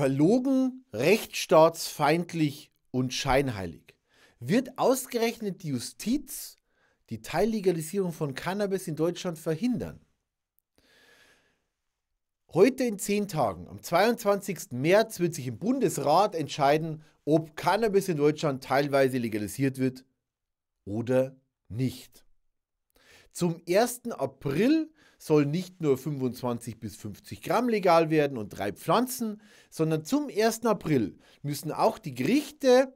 Verlogen, rechtsstaatsfeindlich und scheinheilig. Wird ausgerechnet die Justiz die Teillegalisierung von Cannabis in Deutschland verhindern? Heute in zehn Tagen, am 22. März, wird sich im Bundesrat entscheiden, ob Cannabis in Deutschland teilweise legalisiert wird oder nicht. Zum 1. April soll nicht nur 25 bis 50 Gramm legal werden und drei Pflanzen, sondern zum 1. April müssen auch die Gerichte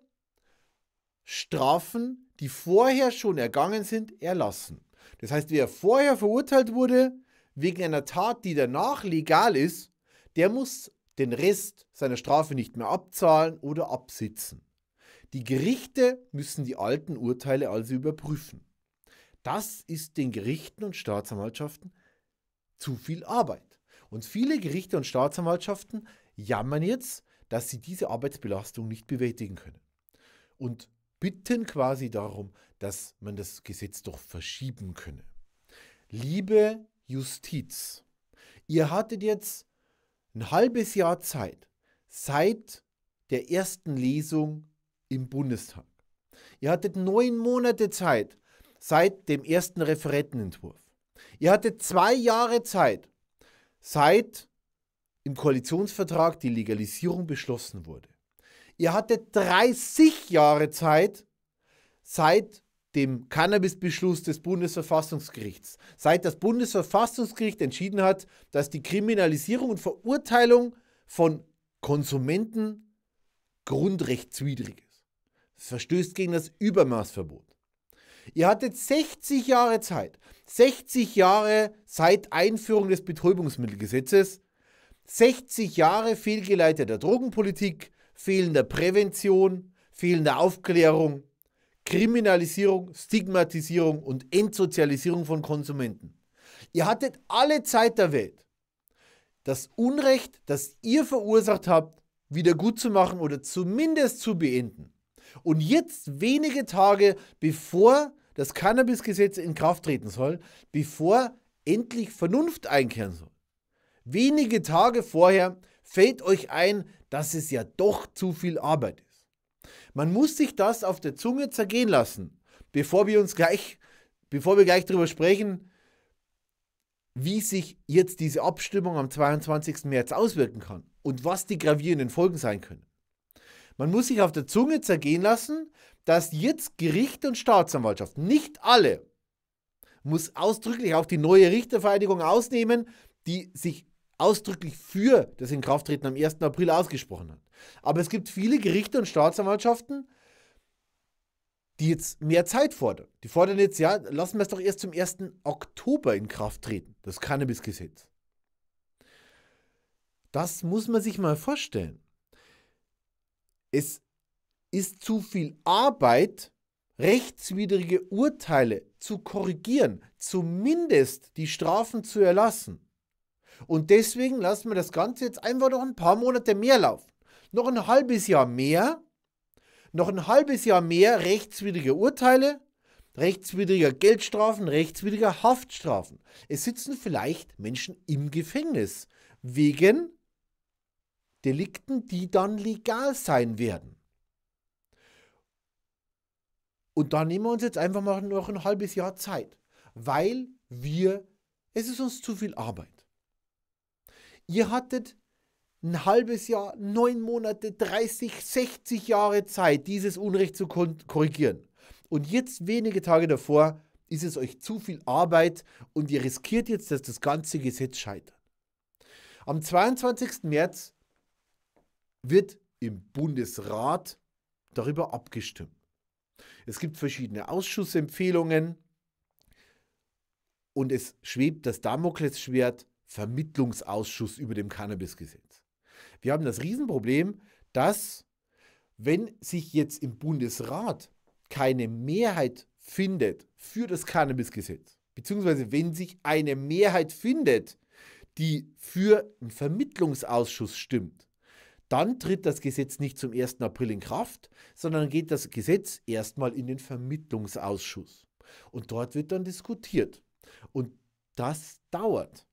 Strafen, die vorher schon ergangen sind, erlassen. Das heißt, wer vorher verurteilt wurde wegen einer Tat, die danach legal ist, der muss den Rest seiner Strafe nicht mehr abzahlen oder absitzen. Die Gerichte müssen die alten Urteile also überprüfen. Das ist den Gerichten und Staatsanwaltschaften zu viel Arbeit. Und viele Gerichte und Staatsanwaltschaften jammern jetzt, dass sie diese Arbeitsbelastung nicht bewältigen können. Und bitten quasi darum, dass man das Gesetz doch verschieben könne. Liebe Justiz, ihr hattet jetzt ein halbes Jahr Zeit seit der ersten Lesung im Bundestag. Ihr hattet neun Monate Zeit seit dem ersten Referentenentwurf. Ihr hattet zwei Jahre Zeit, seit im Koalitionsvertrag die Legalisierung beschlossen wurde. Ihr hattet 30 Jahre Zeit, seit dem Cannabisbeschluss des Bundesverfassungsgerichts. Seit das Bundesverfassungsgericht entschieden hat, dass die Kriminalisierung und Verurteilung von Konsumenten grundrechtswidrig ist. Es verstößt gegen das Übermaßverbot. Ihr hattet 60 Jahre Zeit. 60 Jahre seit Einführung des Betäubungsmittelgesetzes, 60 Jahre fehlgeleiteter Drogenpolitik, fehlender Prävention, fehlender Aufklärung, Kriminalisierung, Stigmatisierung und Entsozialisierung von Konsumenten. Ihr hattet alle Zeit der Welt, das Unrecht, das ihr verursacht habt, wieder gut zu machen oder zumindest zu beenden. Und jetzt wenige Tage bevor das Cannabisgesetz in Kraft treten soll, bevor endlich Vernunft einkehren soll. Wenige Tage vorher fällt euch ein, dass es ja doch zu viel Arbeit ist. Man muss sich das auf der Zunge zergehen lassen, bevor wir uns gleich, bevor wir gleich darüber sprechen, wie sich jetzt diese Abstimmung am 22. März auswirken kann und was die gravierenden Folgen sein können. Man muss sich auf der Zunge zergehen lassen, dass jetzt Gerichte und Staatsanwaltschaft, nicht alle, muss ausdrücklich auch die neue Richtervereinigung ausnehmen, die sich ausdrücklich für das Inkrafttreten am 1. April ausgesprochen hat. Aber es gibt viele Gerichte und Staatsanwaltschaften, die jetzt mehr Zeit fordern. Die fordern jetzt, ja, lassen wir es doch erst zum 1. Oktober in Kraft treten, das Cannabis-Gesetz. Das muss man sich mal vorstellen. Es ist zu viel Arbeit, rechtswidrige Urteile zu korrigieren, zumindest die Strafen zu erlassen. Und deswegen lassen wir das Ganze jetzt einfach noch ein paar Monate mehr laufen. Noch ein halbes Jahr mehr, noch ein halbes Jahr mehr rechtswidrige Urteile, rechtswidriger Geldstrafen, rechtswidriger Haftstrafen. Es sitzen vielleicht Menschen im Gefängnis wegen Delikten, die dann legal sein werden. Und da nehmen wir uns jetzt einfach mal noch ein halbes Jahr Zeit, weil wir, es ist uns zu viel Arbeit. Ihr hattet ein halbes Jahr, neun Monate, 30, 60 Jahre Zeit, dieses Unrecht zu korrigieren. Und jetzt wenige Tage davor ist es euch zu viel Arbeit und ihr riskiert jetzt, dass das ganze Gesetz scheitert. Am 22. März wird im Bundesrat darüber abgestimmt. Es gibt verschiedene Ausschussempfehlungen und es schwebt das Damoklesschwert Vermittlungsausschuss über dem Cannabisgesetz. Wir haben das Riesenproblem, dass wenn sich jetzt im Bundesrat keine Mehrheit findet für das Cannabisgesetz, beziehungsweise wenn sich eine Mehrheit findet, die für einen Vermittlungsausschuss stimmt, dann tritt das Gesetz nicht zum 1. April in Kraft, sondern geht das Gesetz erstmal in den Vermittlungsausschuss. Und dort wird dann diskutiert. Und das dauert.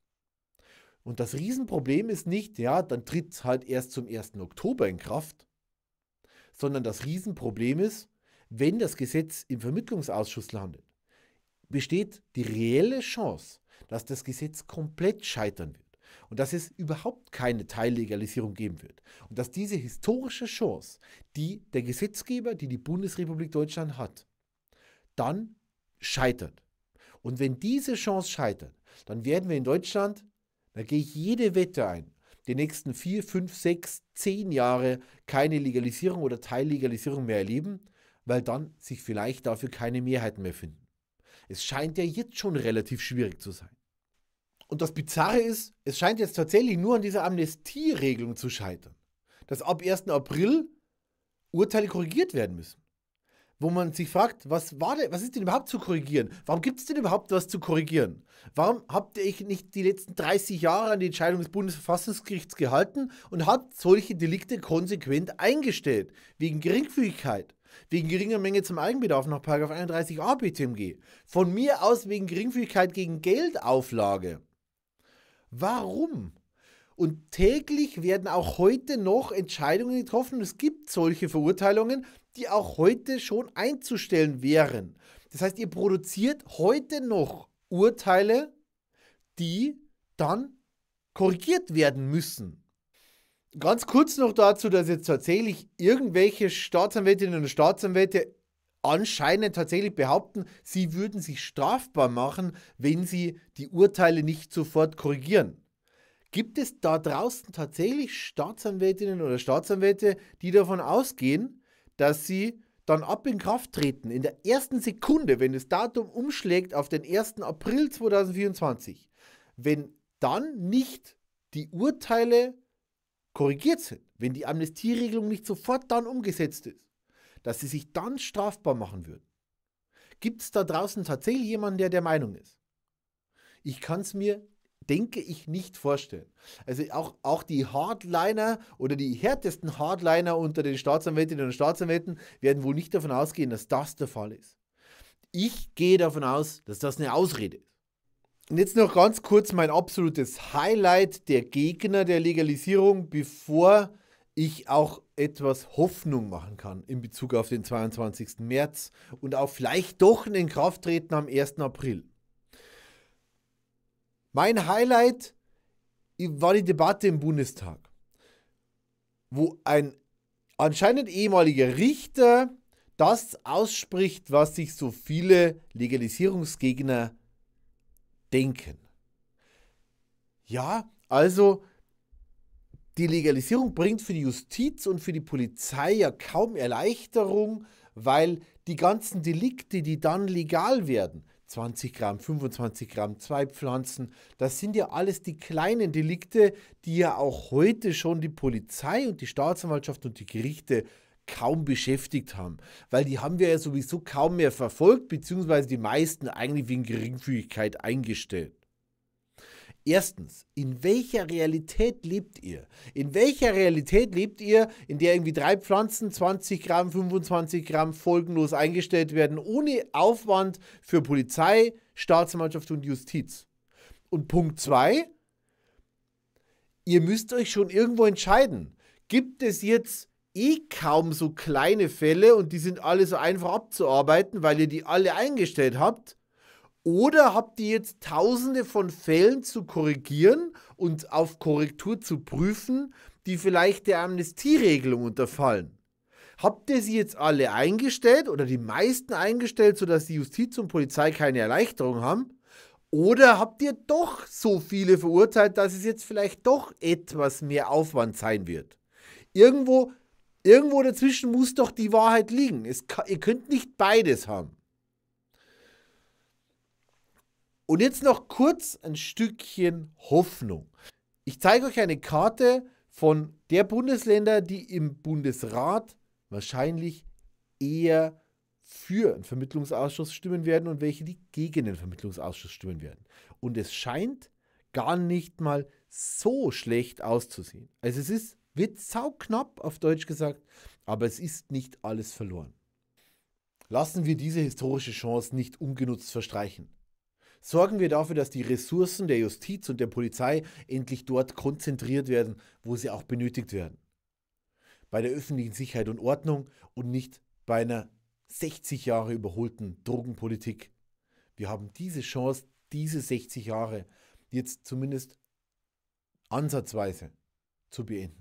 Und das Riesenproblem ist nicht, ja, dann tritt es halt erst zum 1. Oktober in Kraft, sondern das Riesenproblem ist, wenn das Gesetz im Vermittlungsausschuss landet, besteht die reelle Chance, dass das Gesetz komplett scheitern wird und dass es überhaupt keine Teillegalisierung geben wird. Und dass diese historische Chance, die der Gesetzgeber, die die Bundesrepublik Deutschland hat, dann scheitert. Und wenn diese Chance scheitert, dann werden wir in Deutschland, da gehe ich jede Wette ein, die nächsten vier, fünf, sechs, zehn Jahre keine Legalisierung oder Teillegalisierung mehr erleben, weil dann sich vielleicht dafür keine Mehrheiten mehr finden. Es scheint ja jetzt schon relativ schwierig zu sein. Und das Bizarre ist, es scheint jetzt tatsächlich nur an dieser Amnestieregelung zu scheitern, dass ab 1. April Urteile korrigiert werden müssen. Wo man sich fragt, was, war denn, was ist denn überhaupt zu korrigieren? Warum gibt es denn überhaupt was zu korrigieren? Warum habt ihr euch nicht die letzten 30 Jahre an die Entscheidung des Bundesverfassungsgerichts gehalten und habt solche Delikte konsequent eingestellt? Wegen Geringfügigkeit, wegen geringer Menge zum Eigenbedarf nach 31a BTMG, von mir aus wegen Geringfügigkeit gegen Geldauflage Warum? Und täglich werden auch heute noch Entscheidungen getroffen. es gibt solche Verurteilungen, die auch heute schon einzustellen wären. Das heißt, ihr produziert heute noch Urteile, die dann korrigiert werden müssen. Ganz kurz noch dazu, dass jetzt tatsächlich irgendwelche Staatsanwältinnen und Staatsanwälte anscheinend tatsächlich behaupten, sie würden sich strafbar machen, wenn sie die Urteile nicht sofort korrigieren. Gibt es da draußen tatsächlich Staatsanwältinnen oder Staatsanwälte, die davon ausgehen, dass sie dann ab in Kraft treten, in der ersten Sekunde, wenn das Datum umschlägt auf den 1. April 2024, wenn dann nicht die Urteile korrigiert sind, wenn die Amnestieregelung nicht sofort dann umgesetzt ist? dass sie sich dann strafbar machen würden. Gibt es da draußen tatsächlich jemanden, der der Meinung ist? Ich kann es mir, denke ich, nicht vorstellen. Also auch, auch die Hardliner oder die härtesten Hardliner unter den Staatsanwältinnen und Staatsanwälten werden wohl nicht davon ausgehen, dass das der Fall ist. Ich gehe davon aus, dass das eine Ausrede ist. Und jetzt noch ganz kurz mein absolutes Highlight der Gegner der Legalisierung, bevor ich auch etwas Hoffnung machen kann in Bezug auf den 22. März und auch vielleicht doch in Krafttreten am 1. April. Mein Highlight war die Debatte im Bundestag, wo ein anscheinend ehemaliger Richter das ausspricht, was sich so viele Legalisierungsgegner denken. Ja, also die Legalisierung bringt für die Justiz und für die Polizei ja kaum Erleichterung, weil die ganzen Delikte, die dann legal werden, 20 Gramm, 25 Gramm, zwei Pflanzen. Das sind ja alles die kleinen Delikte, die ja auch heute schon die Polizei und die Staatsanwaltschaft und die Gerichte kaum beschäftigt haben, weil die haben wir ja sowieso kaum mehr verfolgt, beziehungsweise die meisten eigentlich wegen Geringfügigkeit eingestellt. Erstens, in welcher Realität lebt ihr? In welcher Realität lebt ihr, in der irgendwie drei Pflanzen 20 Gramm, 25 Gramm folgenlos eingestellt werden, ohne Aufwand für Polizei, Staatsanwaltschaft und Justiz? Und Punkt zwei, ihr müsst euch schon irgendwo entscheiden. Gibt es jetzt eh kaum so kleine Fälle und die sind alle so einfach abzuarbeiten, weil ihr die alle eingestellt habt? Oder habt ihr jetzt tausende von Fällen zu korrigieren und auf Korrektur zu prüfen, die vielleicht der Amnestieregelung unterfallen? Habt ihr sie jetzt alle eingestellt oder die meisten eingestellt, sodass die Justiz und Polizei keine Erleichterung haben? Oder habt ihr doch so viele verurteilt, dass es jetzt vielleicht doch etwas mehr Aufwand sein wird? Irgendwo, irgendwo dazwischen muss doch die Wahrheit liegen. Kann, ihr könnt nicht beides haben. Und jetzt noch kurz ein Stückchen Hoffnung. Ich zeige euch eine Karte von der Bundesländer, die im Bundesrat wahrscheinlich eher für einen Vermittlungsausschuss stimmen werden und welche, die gegen den Vermittlungsausschuss stimmen werden. Und es scheint gar nicht mal so schlecht auszusehen. Also es ist, wird sauknapp auf Deutsch gesagt, aber es ist nicht alles verloren. Lassen wir diese historische Chance nicht ungenutzt verstreichen. Sorgen wir dafür, dass die Ressourcen der Justiz und der Polizei endlich dort konzentriert werden, wo sie auch benötigt werden. Bei der öffentlichen Sicherheit und Ordnung und nicht bei einer 60 Jahre überholten Drogenpolitik. Wir haben diese Chance, diese 60 Jahre jetzt zumindest ansatzweise zu beenden.